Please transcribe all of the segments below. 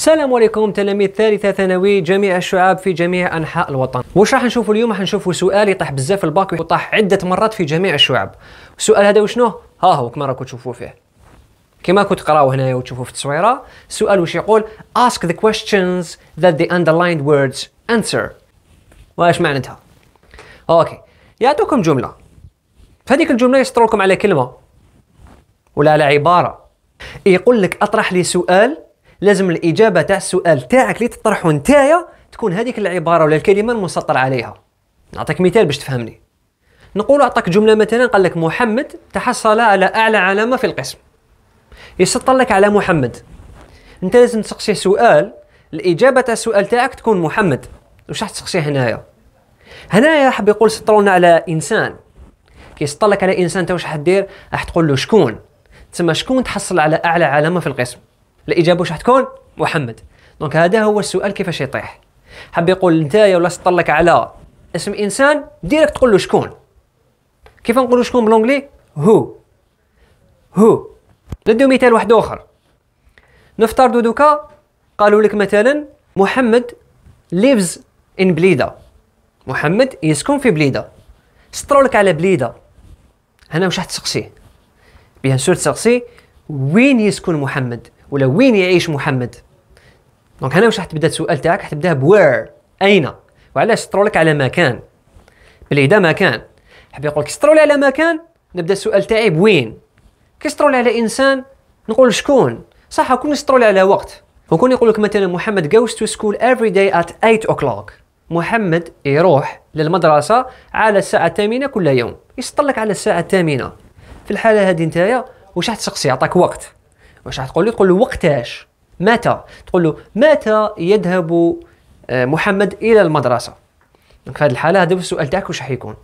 السلام عليكم تلاميذ ثالثة ثانوي جميع الشعاب في جميع أنحاء الوطن واش راح نشوفوا اليوم راح نشوفوا سؤال يطيح بزاف الباك وطاح عدة مرات في جميع الشعاب السؤال هذا وشنو ها هو كما راكم تشوفوا فيه كما كنت تقراو هنايا وتشوفوا في التصويرة السؤال واش يقول ask the questions that the underlined words answer واش معناتها اوكي يعطوكم جملة فهذيك الجملة يسطر لكم على كلمة ولا على عبارة يقول لك اطرح لي سؤال لازم الاجابه تاع السؤال تاعك اللي تطرحه نتايا تكون هذيك العباره ولا الكلمه المسطر عليها نعطيك مثال باش تفهمني نقول عطاك جمله مثلا قال لك محمد تحصل على اعلى علامه في القسم يسطر لك على محمد انت لازم تسقسيه سؤال الاجابه تاع السؤال تاعك تكون محمد واش راح تسقسيه هنايا هنايا حاب يقول سطرونا على انسان كي يسطر لك على انسان انت واش حدير راح تقول له شكون تسمى شكون تحصل على اعلى علامه في القسم الاجابه واش راح تكون محمد دونك هذا هو السؤال كيفاش يطيح حاب يقول نتايا ولا لك على اسم انسان ديريكت تقول له شكون كيف نقولوا شكون بالانجلي هو هو نديو مثال واحد اخر نفترض دوكا قالوا لك مثلا محمد ليفز ان بليده محمد يسكن في بليده سطروا لك على بليده هنا واش راح تسقسيه بيان سور تسقسي وين يسكن محمد ولا وين يعيش محمد دونك هنا واش راح تبدا السؤال تاعك راح تبدا بوير اين وعلاش سطروا لك على مكان بلي اذا مكان حاب يقول لك سطروا لي على مكان نبدا السؤال تاعي بوين كي سطروا لي على انسان نقول شكون صح كون يسطروا لي على وقت وكون يقول لك مثلا محمد goes to school every day at 8 o'clock محمد يروح للمدرسة على الساعة الثامنة كل يوم يسطر لك على الساعة الثامنة في الحالة هذه نتايا واش راح تسقسي عطاك وقت واش راح تقول له تقول له وقتاش متى تقول له متى يذهب آه، محمد الى المدرسه دونك في هذه الحاله هذا السؤال تاعك واش راح يكون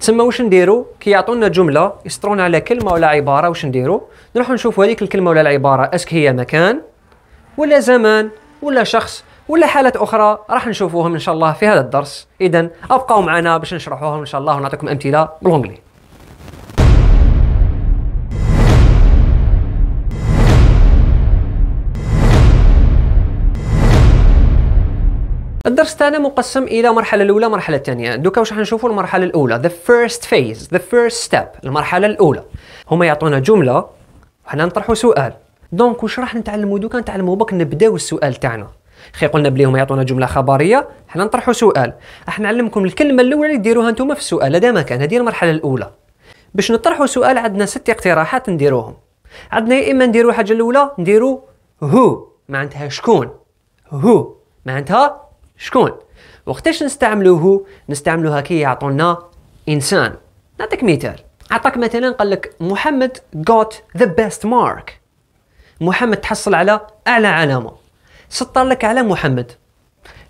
تسمى واش نديرو كي يعطونا جمله يسترون على كلمه ولا عباره واش نديرو نروحو نشوفو هذيك الكلمه ولا العباره اسك هي مكان ولا زمان ولا شخص ولا حالات اخرى راح نشوفوهم ان شاء الله في هذا الدرس اذا ابقوا معنا باش نشرحوهم ان شاء الله ونعطيكم امثله بالانجليزي الدرس تاعنا مقسم الى مرحله الاولى مرحله الثانيه دوكا واش حنشوفوا المرحله الاولى ذا فيرست فيز ذا فيرست ستيب المرحله الاولى هما يعطونا جمله وحنا نطرحوا سؤال دونك واش راح نتعلموا دوكا نتعلموا بك نبداو السؤال تاعنا خي قلنا بلي هما يعطونا جمله خبريه حنا نطرحوا سؤال راح نعلمكم الكلمه الاولى اللي ديروها نتوما في السؤال هذا ما كان هذه المرحله الاولى باش نطرحوا سؤال عندنا ست اقتراحات نديروهم عندنا يا اما نديروا الحاجه الاولى نديروا هو معناتها شكون هو معناتها شكون وقتاش نستعملوه نستعملوها كي يعطونا انسان نعطيك مثال عطاك مثلا قال لك محمد got the best mark محمد تحصل على اعلى علامه سطر لك على محمد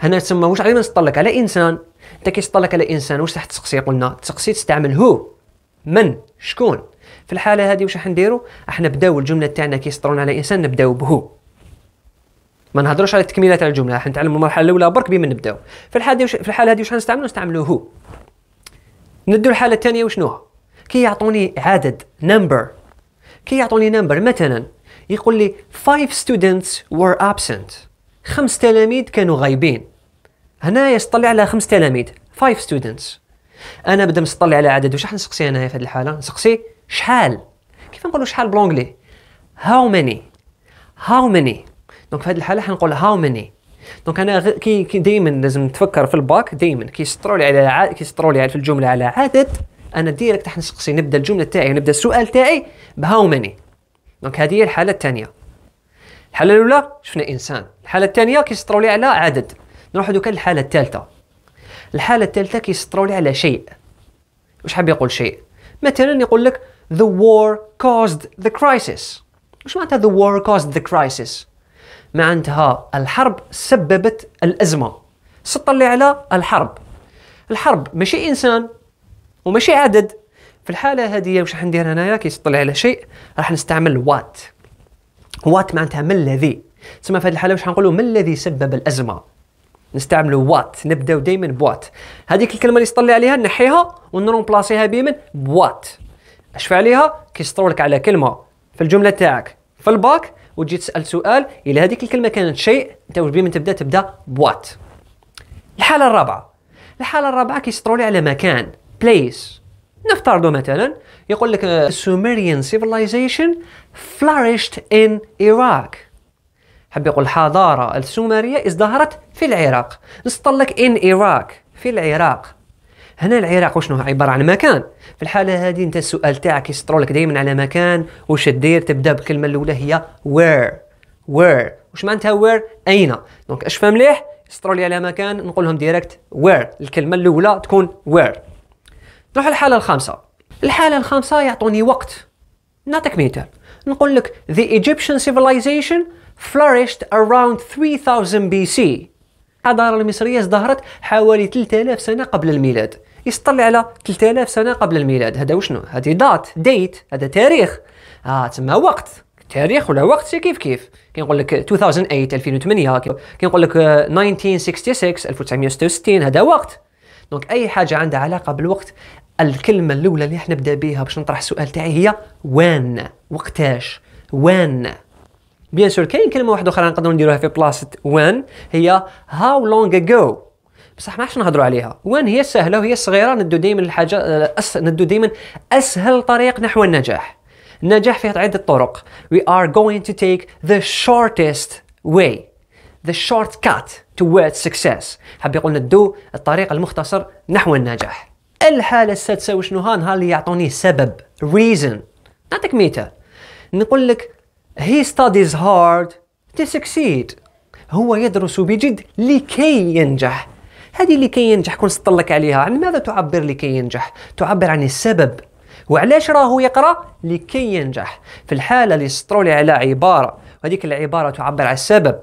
هنا تسمى واش غير نسطر لك على انسان انت كي لك على انسان واش راح تسقسي قلنا تسقسي تستعمل هو من شكون في الحاله هذه واش راح نديرو احنا بداو الجمله تاعنا كي على انسان نبداو بهو ما نهضروش على التكمله تاع الجمله راح نتعلم المرحله الاولى برك بما نبداو في الحاله في الحاله هذه واش غنستعملو نستعملو هو ندو الحاله الثانيه وشنو كي يعطوني عدد نمبر كي يعطوني نمبر مثلا يقول لي 5 students were absent خمس تلاميذ كانوا غايبين هنا يطلع على خمس تلاميذ 5 students انا بدا نطلع على عدد واش راح نسقسي انا في هذه الحاله نسقسي شحال كيف نقولوا شحال بلونجلي how many how many دونك في هذه الحاله حنقول هاو ماني دونك انا كي, دائما لازم نتفكر في الباك دائما يسطروا لي على ع... كيسطروا لي في الجمله على عدد انا ديريكت حنسقسي نبدا الجمله تاعي نبدا السؤال تاعي بهاو ماني دونك هذه هي الحاله الثانيه الحاله الاولى شفنا انسان الحاله الثانيه كيسطروا لي على عدد نروح دوكا للحاله الثالثه الحاله الثالثه كيسطروا لي على شيء واش حاب يقول شيء مثلا يقول لك the war caused the crisis واش معناتها the war caused the crisis مع انتهاء الحرب سببت الأزمة سطلع على الحرب الحرب ماشي إنسان وماشي عدد في الحالة هذه واش راح ندير هنايا كي على شيء راح نستعمل وات وات معناتها ما الذي تسمى في هذه الحالة واش نقولوا ما الذي سبب الأزمة نستعملوا وات نبداو دائما بوات هذيك الكلمة اللي تطلع عليها نحيها ونرومبلاسيها بيمن بوات اش عليها كيسطروا لك على كلمة في الجملة تاعك في الباك وتجي تسال سؤال الى هذيك الكلمه كانت شيء انت واش من تبدا تبدا بوات الحاله الرابعه الحاله الرابعه كيسطروا لي على مكان بليس نفترضوا مثلا يقول لك السومريان سيفيلايزيشن flourished ان Iraq حاب يقول الحضارة السومرية ازدهرت في العراق نسطر لك in Iraq في العراق هنا العراق وشنو عباره عن مكان في الحاله هذه انت السؤال تاعك يسترولك دائما على مكان وش دير تبدا بالكلمه الاولى هي وير وير وش معناتها وير اين دونك اش مليح يسترولي على مكان نقول لهم ديريكت وير الكلمه الاولى تكون وير نروح الحاله الخامسه الحاله الخامسه يعطوني وقت نعطيك مثال نقول لك the Egyptian civilization flourished around 3000 BC الحضاره المصريه ازدهرت حوالي 3000 سنه قبل الميلاد يطلع على 3000 سنه قبل الميلاد هذا وشنو هذه دات ديت هذا تاريخ اه تما وقت تاريخ ولا وقت كيف كيف كنقول لك 2008 2008 كنقول لك 1966 1966 هذا وقت دونك اي حاجه عندها علاقه بالوقت الكلمه الاولى اللي نبدا بها باش نطرح السؤال تاعي هي وين وقتاش وين بيان سور كاين كلمه واحده اخرى نقدروا نديروها في بلاصه وين هي هاو لونغ اجو بصح ما نهضروا عليها وين هي سهله وهي صغيره ندو دائما الحاجه أس... ندو دائما اسهل طريق نحو النجاح النجاح فيه عدة طرق we are going to take the shortest way the shortcut towards success حاب يقول ندو الطريق المختصر نحو النجاح الحالة السادسة ها نهار اللي يعطوني سبب reason نعطيك مثال نقول لك he studies hard to succeed هو يدرس بجد لكي ينجح هذه اللي كينجح كون سطلك عليها عن ماذا تعبر لكي ينجح تعبر عن السبب وعلاش راهو يقرا لكي ينجح في الحاله اللي سطروا لي على عباره وهذيك العباره تعبر على السبب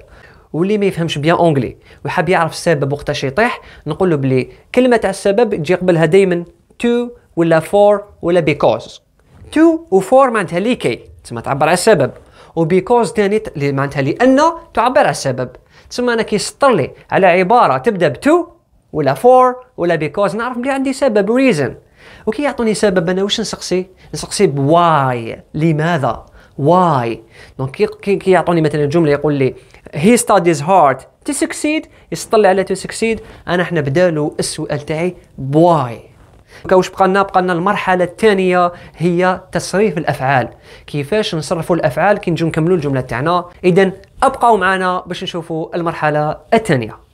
واللي ما يفهمش بيان اونغلي وحاب يعرف السبب وقتاش يطيح نقول له بلي كلمه تاع السبب تجي قبلها دائما تو ولا فور ولا بيكوز تو وفور معناتها لكي تسمى تعبر على السبب وبيكوز ثاني معناتها لان تعبر على السبب تسمى انا كيسطر لي على عباره تبدا بتو ولا فور ولا بيكوز نعرف بلي عندي سبب ريزن وكي يعطوني سبب انا واش نسقسي نسقسي بواي لماذا واي دونك كي يعطوني مثلا جمله يقول لي هي ستاديز هارد تو سكسيد يطلع على تو سكسيد انا حنا بدالو السؤال تاعي بواي واش بقى لنا بقى لنا المرحله الثانيه هي تصريف الافعال كيفاش نصرفوا الافعال كي نجيو نكملوا الجمله تاعنا اذا ابقوا معنا باش نشوفوا المرحله الثانيه